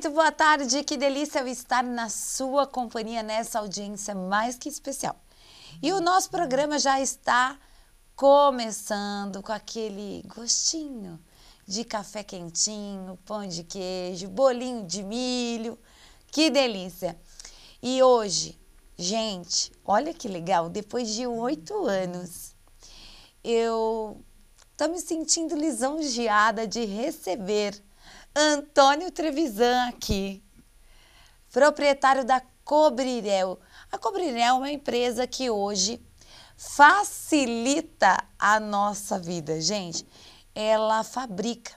muito boa tarde. Que delícia eu estar na sua companhia nessa audiência mais que especial. E o nosso programa já está começando com aquele gostinho de café quentinho, pão de queijo, bolinho de milho. Que delícia! E hoje, gente, olha que legal, depois de oito anos, eu estou me sentindo lisonjeada de receber Antônio Trevisan aqui, proprietário da Cobrirel. A Cobrirel é uma empresa que hoje facilita a nossa vida, gente. Ela fabrica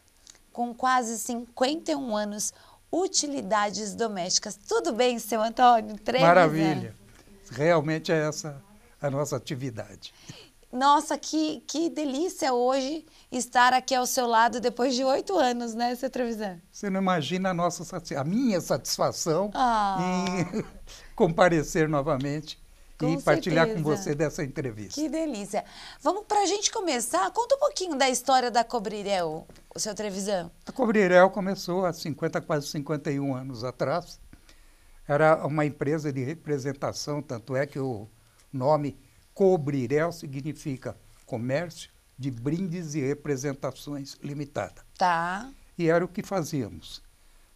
com quase 51 anos utilidades domésticas. Tudo bem, seu Antônio? Trevisan. Maravilha. Realmente é essa a nossa atividade nossa, que, que delícia hoje estar aqui ao seu lado depois de oito anos, né, seu Trevisan? Você não imagina a, nossa, a minha satisfação ah. em comparecer novamente com e partilhar com você dessa entrevista. Que delícia. Vamos para a gente começar. Conta um pouquinho da história da Cobrirel, o seu Trevisan. A Cobrirel começou há 50, quase 51 anos atrás. Era uma empresa de representação, tanto é que o nome Cobrirel é significa comércio de brindes e representações limitada. Tá. E era o que fazíamos.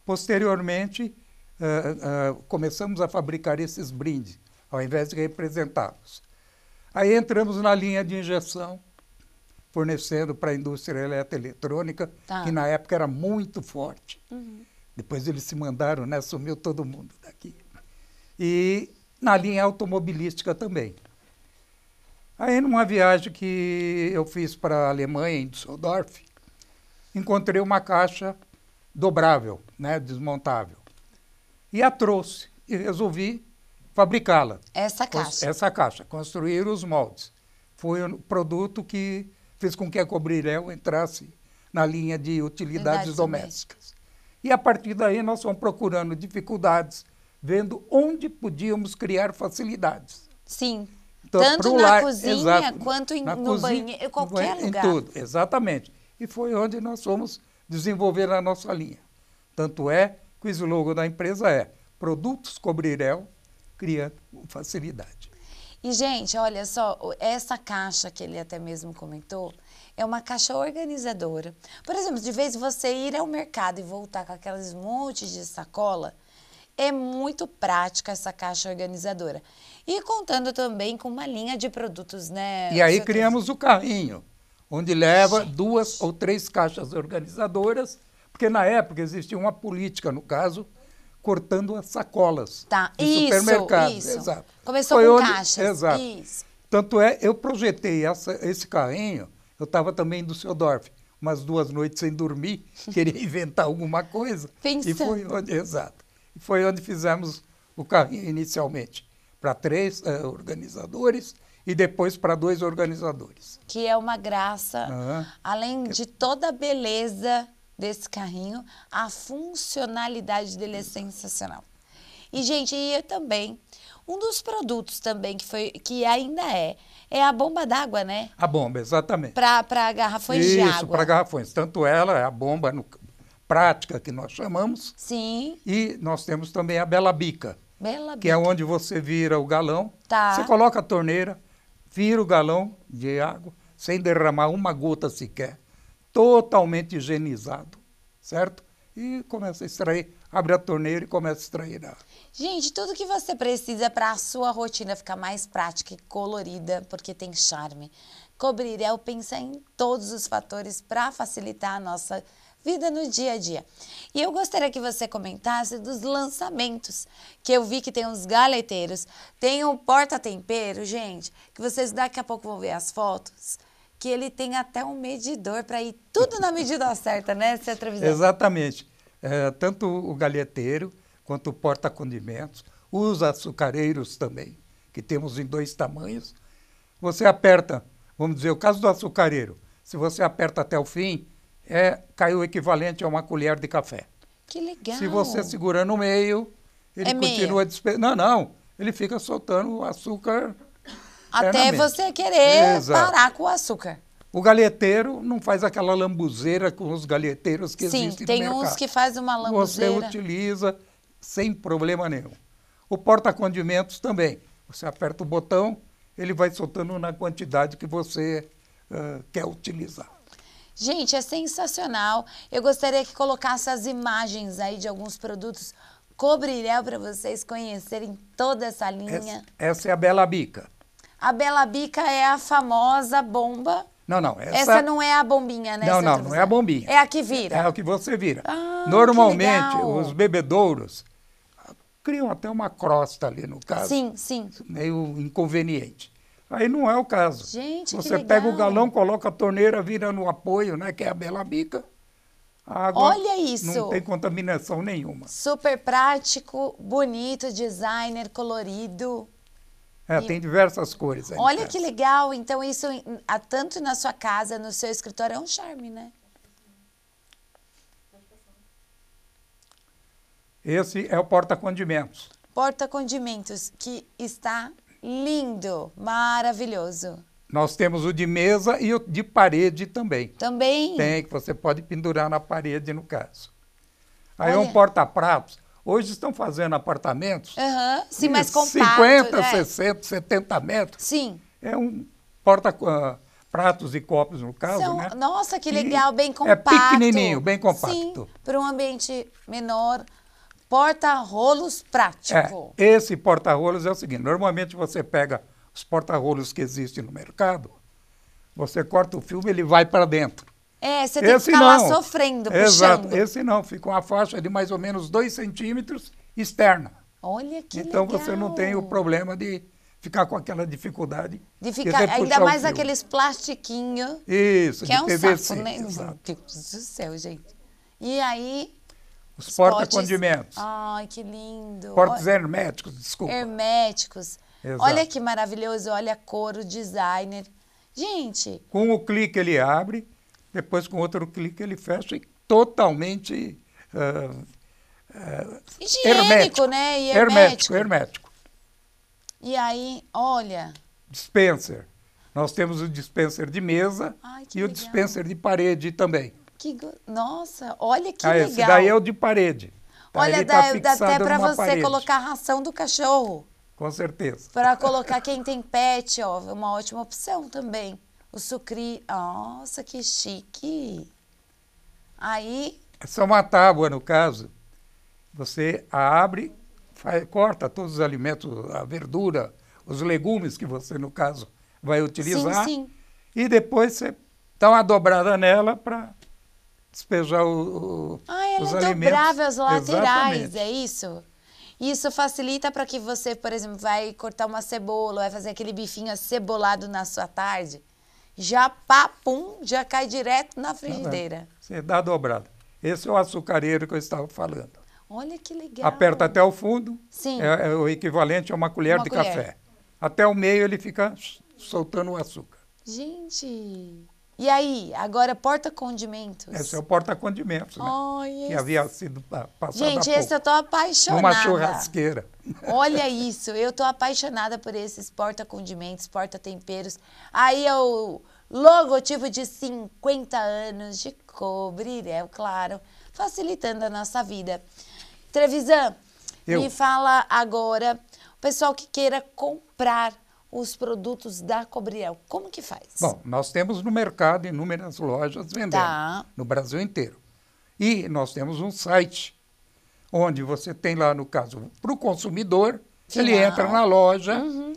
Posteriormente, uh, uh, começamos a fabricar esses brindes, ao invés de representá-los. Aí entramos na linha de injeção, fornecendo para a indústria eletroeletrônica, tá. que na época era muito forte. Uhum. Depois eles se mandaram, né? Sumiu todo mundo daqui. E na linha automobilística também. Aí, numa viagem que eu fiz para a Alemanha, em Düsseldorf, encontrei uma caixa dobrável, né, desmontável. E a trouxe e resolvi fabricá-la. Essa caixa? Essa caixa, construir os moldes. Foi o produto que fez com que a Cobrilhão entrasse na linha de utilidades Verdade, domésticas. Também. E a partir daí nós fomos procurando dificuldades, vendo onde podíamos criar facilidades. Sim. Então, Tanto na lar, cozinha exato, quanto em, no cozinha, banheiro, qualquer lugar. Em tudo, exatamente. E foi onde nós fomos desenvolver a nossa linha. Tanto é que o slogan da empresa é Produtos Cobrirel, criando facilidade. E, gente, olha só, essa caixa que ele até mesmo comentou, é uma caixa organizadora. Por exemplo, de vez você ir ao mercado e voltar com aquelas montes de sacola, é muito prática essa caixa organizadora. E contando também com uma linha de produtos, né? E aí criamos o carrinho, onde leva Gente. duas ou três caixas organizadoras, porque na época existia uma política, no caso, cortando as sacolas tá. de isso, Isso. Exato. Começou Foi com onde... caixas. Exato. Isso. Tanto é, eu projetei essa, esse carrinho, eu estava também do Dorf, umas duas noites sem dormir, queria inventar alguma coisa. Pensando. E foi onde, exato e foi onde fizemos o carrinho inicialmente para três eh, organizadores e depois para dois organizadores. Que é uma graça, uhum. além de toda a beleza desse carrinho, a funcionalidade dele é sensacional. E gente, e também um dos produtos também que foi que ainda é é a bomba d'água, né? A bomba, exatamente. Para garrafões Isso, de água. Isso, para garrafões. Tanto ela, a bomba no, prática que nós chamamos. Sim. E nós temos também a bela bica. Bela que é onde você vira o galão. Tá. Você coloca a torneira, vira o galão de água, sem derramar uma gota sequer. Totalmente higienizado, certo? E começa a extrair, abre a torneira e começa a extrair a água. Gente, tudo que você precisa para a sua rotina ficar mais prática e colorida, porque tem charme. Cobrir é o pensar em todos os fatores para facilitar a nossa vida no dia a dia. E eu gostaria que você comentasse dos lançamentos, que eu vi que tem os galeteiros, tem o porta-tempero, gente, que vocês daqui a pouco vão ver as fotos, que ele tem até um medidor para ir tudo na medida certa, né, Seu Exatamente. É, tanto o galheteiro quanto o porta-condimentos, os açucareiros também, que temos em dois tamanhos. Você aperta, vamos dizer, o caso do açucareiro, se você aperta até o fim, é, caiu o equivalente a uma colher de café. Que legal. Se você segura no meio, ele é continua desperdiçando. Não, não. Ele fica soltando o açúcar. Até você querer Exato. parar com o açúcar. O galheteiro não faz aquela lambuzeira com os galheteiros que Sim, existem no mercado. Sim, tem uns que faz uma lambuzeira. Você utiliza sem problema nenhum. O porta-condimentos também. Você aperta o botão, ele vai soltando na quantidade que você uh, quer utilizar. Gente, é sensacional. Eu gostaria que colocasse as imagens aí de alguns produtos cobriréu para vocês conhecerem toda essa linha. Essa, essa, é a Bela Bica. A Bela Bica é a famosa bomba. Não, não. Essa, essa não é a bombinha, né? Não, não, não é a bombinha. É a que vira. É a é que você vira. Ah, Normalmente, os bebedouros criam até uma crosta ali no caso. Sim, sim. Meio inconveniente. Aí não é o caso. Gente, Você pega o galão, coloca a torneira, vira no apoio, né? Que é a bela bica. A água Olha isso! Não tem contaminação nenhuma. Super prático, bonito, designer, colorido. É, e... tem diversas cores. Aí Olha é. que legal! Então isso, tanto na sua casa, no seu escritório, é um charme, né? Esse é o porta-condimentos. Porta-condimentos, que está Lindo, maravilhoso. Nós temos o de mesa e o de parede também. Também? Tem, que você pode pendurar na parede, no caso. Aí Olha. é um porta-pratos. Hoje estão fazendo apartamentos. Aham, uhum. sim, mais compacto. 50, né? 60, 70 metros. Sim. É um porta-pratos ah, e copos, no caso, São... né? Nossa, que legal, e bem é compacto. É pequenininho, bem compacto. Sim, para um ambiente menor, Porta-rolos prático. É, esse porta-rolos é o seguinte: normalmente você pega os porta-rolos que existem no mercado, você corta o filme ele vai para dentro. É, você tem esse que ficar não. lá sofrendo, Exato. puxando. Esse não, fica uma faixa de mais ou menos 2 centímetros externa. Olha que Então legal. você não tem o problema de ficar com aquela dificuldade. De ficar, ainda mais aqueles plastiquinhos. Isso, que é um PVC, saco, né? Exato. Meu Deus do céu, gente. E aí, os, porta-condimentos. Ai, que lindo. Portos herméticos, desculpa. Herméticos. Exato. Olha que maravilhoso, olha a cor, o designer. Gente. Com o um clique ele abre, depois com outro clique ele fecha e totalmente. Uh, uh, Higiênico, hermético, né? E hermético. hermético, hermético. E aí, olha. Dispenser. Nós temos o dispenser de mesa Ai, e legal. o dispenser de parede também. Que, nossa, olha que ah, legal. Esse daí é o de parede. Tá? Olha, tá dá, tá dá até para você parede. colocar a ração do cachorro. Com certeza. Para colocar quem tem pet, ó, uma ótima opção também. O sucri, nossa, que chique. Aí... Essa é uma tábua, no caso. Você abre, faz, corta todos os alimentos, a verdura, os legumes que você, no caso, vai utilizar. Sim, sim. E depois você dá uma dobrada nela para despejar o, o, ah, ele é os alimentos. dobrava as laterais, é Exatamente. é isso? Isso facilita para que você, por exemplo, vai cortar uma cebola, vai fazer aquele bifinho acebolado na sua tarde, já pá, pum, já cai direto na frigideira. Você é dá dobrado Esse é o açucareiro que eu estava falando. Olha que legal. Aperta até o fundo. Sim. É, é o equivalente a uma colher uma de colher. café. Até o meio ele fica soltando o açúcar. Gente, e aí, agora porta-condimentos. Esse é o porta-condimentos, né? Oh, Que havia sido passado Gente, esse eu tô apaixonada. Uma churrasqueira. Olha isso, eu tô apaixonada por esses porta-condimentos, porta-temperos. Aí é o logotipo de 50 anos de é claro, facilitando a nossa vida. Trevisan, eu. me fala agora, o pessoal que queira comprar os produtos da Cobriel. Como que faz? Bom, nós temos no mercado inúmeras lojas vendendo tá. no Brasil inteiro. E nós temos um site onde você tem lá, no caso, para o consumidor, Final. ele entra na loja, uhum.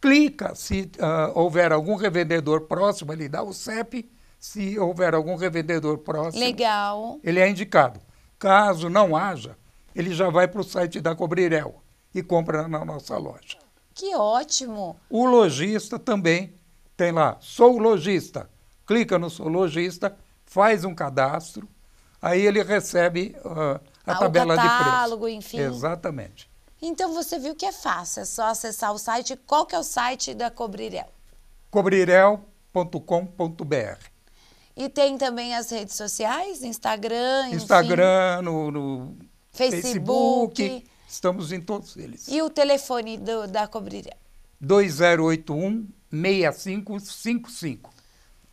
clica, se uh, houver algum revendedor próximo, ele dá o CEP, se houver algum revendedor próximo, Legal. ele é indicado. Caso não haja, ele já vai para o site da Cobrirel e compra na nossa loja. Que ótimo! O lojista também tem lá, sou lojista. Clica no sou lojista, faz um cadastro, aí ele recebe uh, a ah, tabela catálogo, de preço. catálogo, enfim. Exatamente. Então você viu que é fácil, é só acessar o site. Qual que é o site da Cobrirel? cobrirel.com.br. E tem também as redes sociais, Instagram, Instagram, no, no Facebook, Facebook, Estamos em todos eles. E o telefone do, da cobriria? 2081 6555.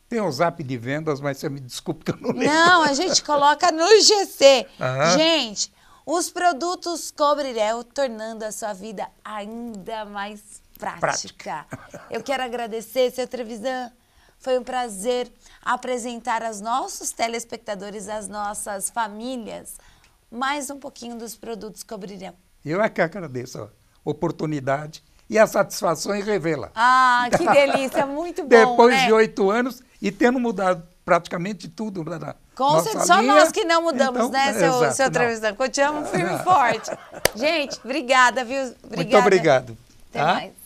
Tem o um zap de vendas, mas você me desculpe que eu não lembro. Não, a gente coloca no GC. Uhum. Gente, os produtos Cobriréu tornando a sua vida ainda mais prática. prática. Eu quero agradecer, seu Trevisan. Foi um prazer apresentar aos nossos telespectadores, às nossas famílias, mais um pouquinho dos produtos Cobriréu. Eu é que agradeço a oportunidade e a satisfação em revê-la. Ah, que delícia, muito bom. Depois né? de oito anos e tendo mudado praticamente tudo na Com nossa só linha, nós que não mudamos, então, né, seu, exato, seu entrevistado? Continuamos firme e forte. Gente, obrigada, viu? Obrigada. Muito obrigado. Até tá? mais.